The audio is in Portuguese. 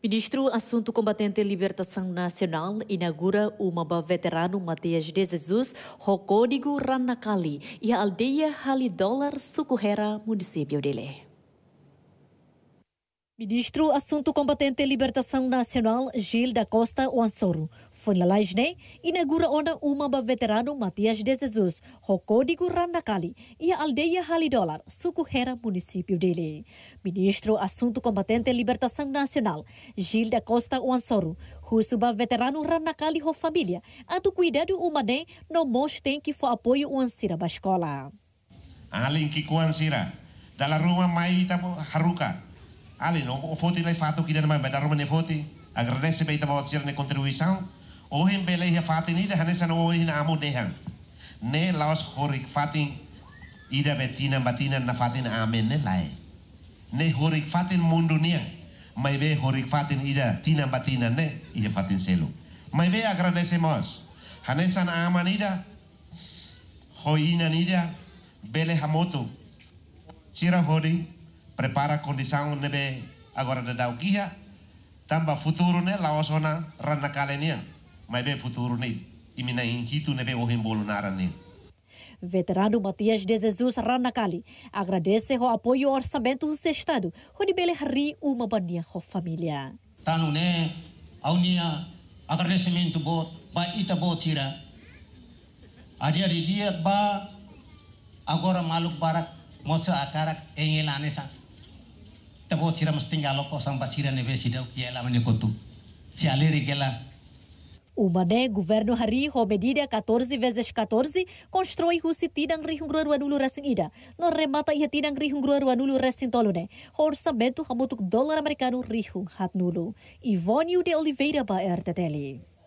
Ministro Assunto Combatente Libertação Nacional inaugura o Mamba veterano Matias de Jesus, Rocódigo Ranacali e a aldeia Halidólar, Sucurrera, município de Lé. Ministro Assunto Combatente Libertação Nacional Gil da Costa Oansoro, foi na Lajne inaugura onda uma veterano Matias de Jesus, Rocódigo código e a aldeia Halidolar, Sucurrera, município dele. Ministro Assunto Combatente Libertação Nacional Gil da Costa Russo ba veterano Randakali e família, a do cuidado humano no mos tem que for apoio o ansira Bascola. Além que Ansira, da rua Maita Haruka, ali no o foti lai fato ki dana mai badar mane foti agradece pe tava otsir ne contribuição o hem bele he fati ni dehane sana o hin amo dehan ne laos horik fati ida betina batina na fatin amen ne lai ne horik fatin mundu nia mai be horik fatin ida tina batina ne ida fatin selo mai be agradecemos hanesan amanida hoina nida bele hamoto Sira Hori, prepara condição nebe agora da dau tamba futuro ne laosona rana kalenia mas be futuro ne imina inhitu nebe ohem bolunara ne Veterano Matias de Jesus Ranacali agradece o apoio ao orçamento do Estado, onde ele ri uma bania com família. Tano né, a unia agradecimento bot, ba ita bot sira. Adia dia ba agora maluco barak moça a cara em elanesa. tabo siram stingalo loko samba sira besi sida ki ela kutu kotu se kela. que ela governo hari ho medida 14 vezes 14 constrói husi Rihung rihungrua ruanulu resin ida. No remata ia tinang rihungrua ruanulu resin tolune. Ho orçamento hamutuk dólar americano rihung hat nulu Ivônio de Oliveira ba RTTL.